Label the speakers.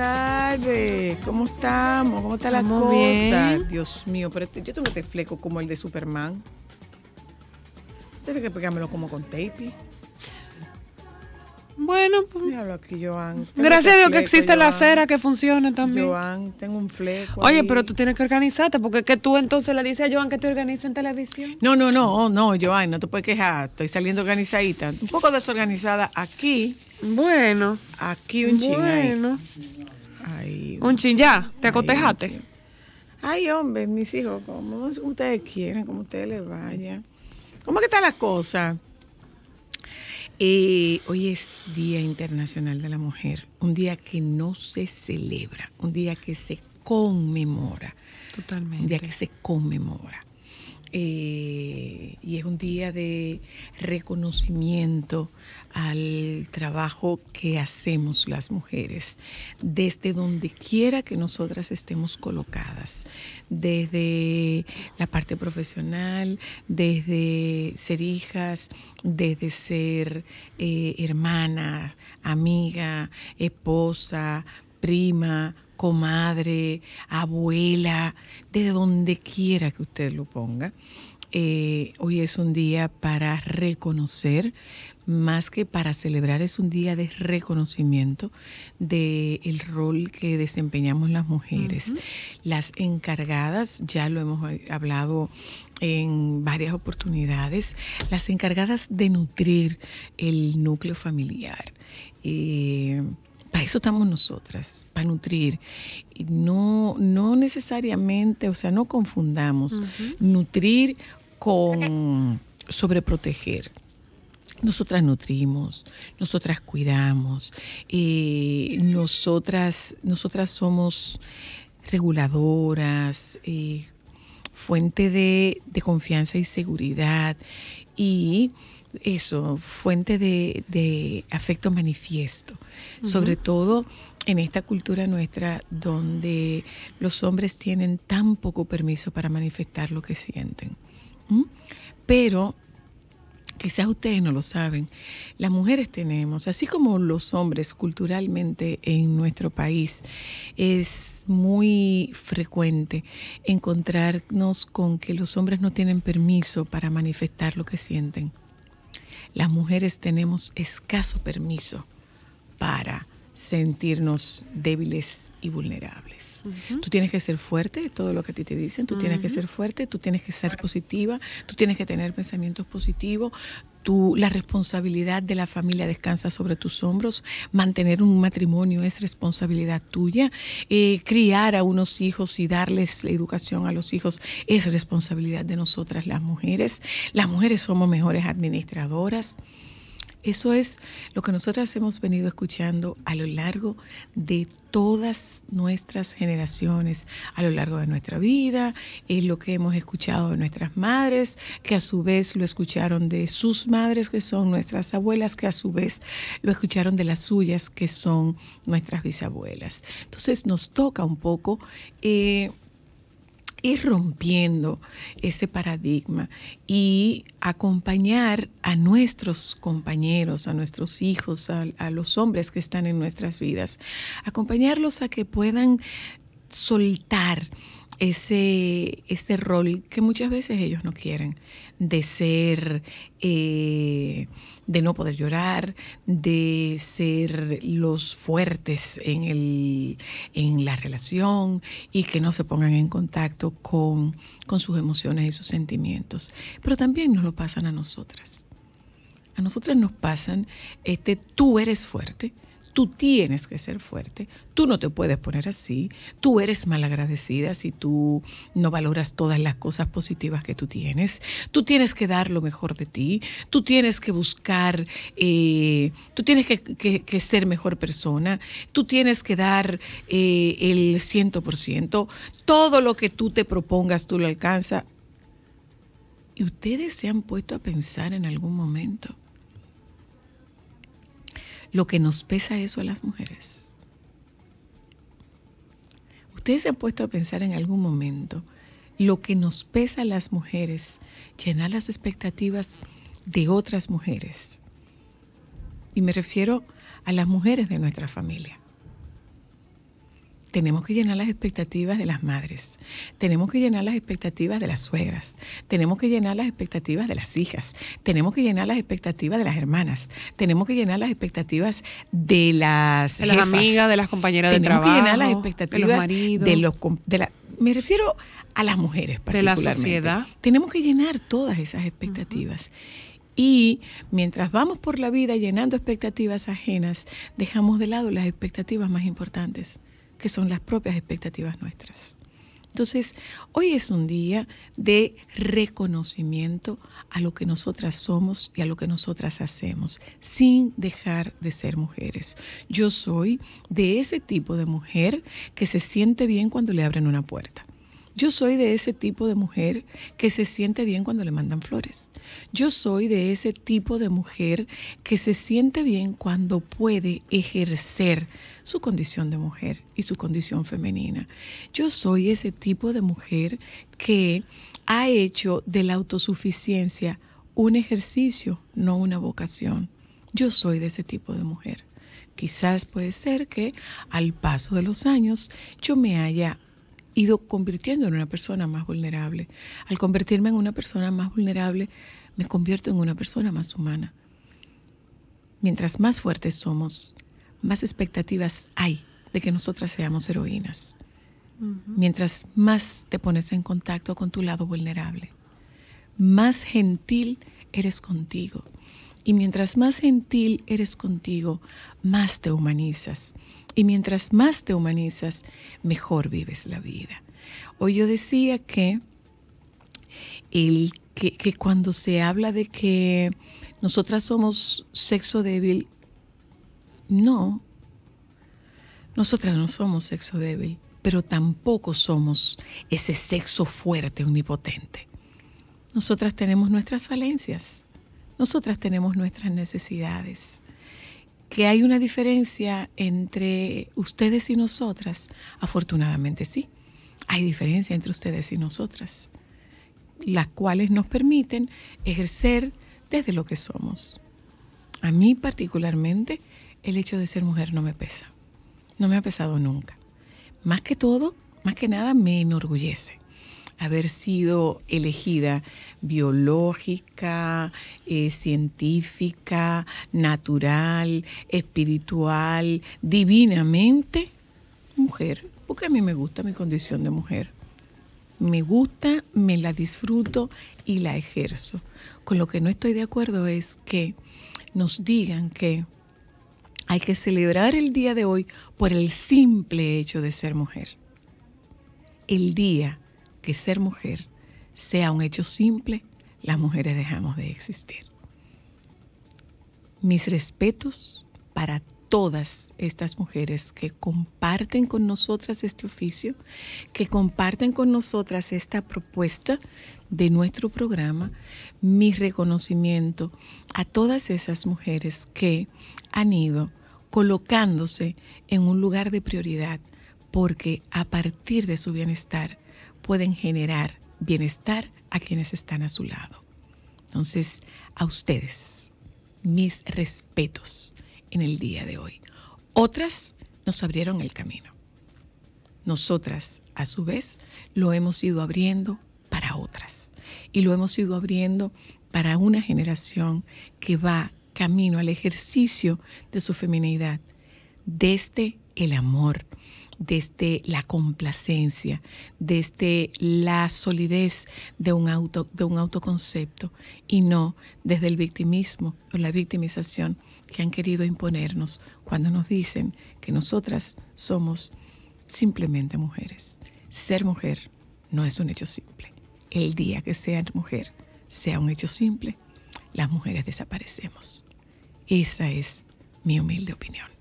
Speaker 1: tardes. ¿Cómo estamos? ¿Cómo están las cosas? Dios mío, pero este, yo tengo este fleco como el de Superman. Tienes que pegármelo como con tape. Bueno, pues. aquí, Joan. gracias a Dios que existe la acera que funciona también. Joan, tengo un fleco. Oye, pero tú tienes que organizarte, porque es que tú entonces le dices a Joan que te organice en televisión. No, no, no, no, Joan, no te puedes quejar. Estoy saliendo organizadita. Un poco desorganizada aquí, bueno. Aquí un chin. Bueno. un chin ya. ¿Te acotejaste? Ay, hombre, mis hijos, como ustedes quieren, como ustedes les vaya. ¿Cómo que están las cosas? Eh, hoy es Día Internacional de la Mujer, un día que no se celebra, un día que se conmemora. Totalmente. Un día que se conmemora. Eh, y es un día de reconocimiento al trabajo que hacemos las mujeres, desde donde quiera que nosotras estemos colocadas, desde la parte profesional, desde ser hijas, desde ser eh, hermana, amiga, esposa, prima, comadre, abuela, desde donde quiera que usted lo ponga. Eh, hoy es un día para reconocer, más que para celebrar, es un día de reconocimiento del rol que desempeñamos las mujeres. Las encargadas, ya lo hemos hablado en varias oportunidades, las encargadas de nutrir el núcleo familiar. Eh, para eso estamos nosotras, para nutrir. No, no necesariamente, o sea, no confundamos nutrir con sobreproteger. Nosotras nutrimos, nosotras cuidamos, eh, nosotras, nosotras somos reguladoras, eh, fuente de, confianza y seguridad y eso, fuente de, afecto manifiesto, sobre todo en esta cultura nuestra donde los hombres tienen tan poco permiso para manifestar lo que sienten. Pero quizás ustedes no lo saben, las mujeres tenemos, así como los hombres culturalmente en nuestro país, es muy frecuente encontrarnos con que los hombres no tienen permiso para manifestar lo que sienten. Las mujeres tenemos escaso permiso para sentirnos débiles y vulnerables. Tú tienes que ser fuerte, todo lo que a ti te dicen, tú tienes que ser fuerte, tú tienes que ser positiva, tú tienes que tener pensamientos positivos, tú, la responsabilidad de la familia descansa sobre tus hombros, mantener un matrimonio es responsabilidad tuya, eh, criar a unos hijos y darles la educación a los hijos es responsabilidad de nosotras las mujeres, las mujeres somos mejores administradoras. Eso es lo que nosotras hemos venido escuchando a lo largo de todas nuestras generaciones, a lo largo de nuestra vida, es lo que hemos escuchado de nuestras madres, que a su vez lo escucharon de sus madres, que son nuestras abuelas, que a su vez lo escucharon de las suyas, que son nuestras bisabuelas. Entonces nos toca un poco eh, ir rompiendo ese paradigma y acompañar a nuestros compañeros, a nuestros hijos, a, los hombres que están en nuestras vidas, acompañarlos a que puedan soltar ese, rol que muchas veces ellos no quieren, de ser, eh, de no poder llorar, de ser los fuertes en, el, en la relación y que no se pongan en contacto con, con sus emociones y sus sentimientos. Pero también nos lo pasan a nosotras. A nosotras nos pasan este tú eres fuerte, Tú tienes que ser fuerte, tú no te puedes poner así, tú eres malagradecida si tú no valoras todas las cosas positivas que tú tienes, tú tienes que dar lo mejor de ti, tú tienes que buscar, eh, tú tienes que, ser mejor persona, tú tienes que dar eh, el ciento por ciento, todo lo que tú te propongas tú lo alcanzas. ¿Y ustedes se han puesto a pensar en algún momento? Lo que nos pesa eso a las mujeres. Ustedes se han puesto a pensar en algún momento lo que nos pesa a las mujeres, llenar las expectativas de otras mujeres. Y me refiero a las mujeres de nuestra familia tenemos que llenar las expectativas de las madres, tenemos que llenar las expectativas de las suegras, tenemos que llenar las expectativas de las hijas, tenemos que llenar las expectativas de las hermanas, tenemos que llenar las expectativas de las, amigas, de las compañeras de trabajo, tenemos que llenar las expectativas de los, maridos, me refiero a las mujeres particularmente. De la sociedad. Tenemos que llenar todas esas expectativas. Y mientras vamos por la vida llenando expectativas ajenas, dejamos de lado las expectativas más importantes que son las propias expectativas nuestras. Entonces, hoy es un día de reconocimiento a lo que nosotras somos y a lo que nosotras hacemos, sin dejar de ser mujeres. Yo soy de ese tipo de mujer que se siente bien cuando le abren una puerta. Yo soy de ese tipo de mujer que se siente bien cuando le mandan flores. Yo soy de ese tipo de mujer que se siente bien cuando puede ejercer su condición de mujer y su condición femenina. Yo soy ese tipo de mujer que ha hecho de la autosuficiencia un ejercicio, no una vocación. Yo soy de ese tipo de mujer. Quizás puede ser que al paso de los años yo me haya ido convirtiendo en una persona más vulnerable. Al convertirme en una persona más vulnerable, me convierto en una persona más humana. Mientras más fuertes somos, más expectativas hay de que nosotras seamos heroínas. Mientras más te pones en contacto con tu lado vulnerable, más gentil eres contigo, y mientras más gentil eres contigo, más te humanizas. Y mientras más te humanizas, mejor vives la vida. Hoy yo decía que, el, que, cuando se habla de que nosotras somos sexo débil, no, nosotras no somos sexo débil, pero tampoco somos ese sexo fuerte, omnipotente. Nosotras tenemos nuestras falencias nosotras tenemos nuestras necesidades. Que hay una diferencia entre ustedes y nosotras, afortunadamente sí, hay diferencia entre ustedes y nosotras, las cuales nos permiten ejercer desde lo que somos. A mí particularmente, el hecho de ser mujer no me pesa, no me ha pesado nunca. Más que todo, más que nada, me enorgullece haber sido elegida biológica, eh, científica, natural, espiritual, divinamente, mujer, porque a mí me gusta mi condición de mujer. Me gusta, me la disfruto y la ejerzo. Con lo que no estoy de acuerdo es que nos digan que hay que celebrar el día de hoy por el simple hecho de ser mujer. El día que ser mujer sea un hecho simple, las mujeres dejamos de existir. Mis respetos para todas estas mujeres que comparten con nosotras este oficio, que comparten con nosotras esta propuesta de nuestro programa, mi reconocimiento a todas esas mujeres que han ido colocándose en un lugar de prioridad, porque a partir de su bienestar pueden generar bienestar a quienes están a su lado. Entonces, a ustedes, mis respetos en el día de hoy. Otras nos abrieron el camino. Nosotras, a su vez, lo hemos ido abriendo para otras y lo hemos ido abriendo para una generación que va camino al ejercicio de su feminidad desde este el amor, desde la complacencia, desde la solidez de un, auto, de un autoconcepto y no desde el victimismo o la victimización que han querido imponernos cuando nos dicen que nosotras somos simplemente mujeres. Ser mujer no es un hecho simple. El día que sea mujer sea un hecho simple, las mujeres desaparecemos. Esa es mi humilde opinión.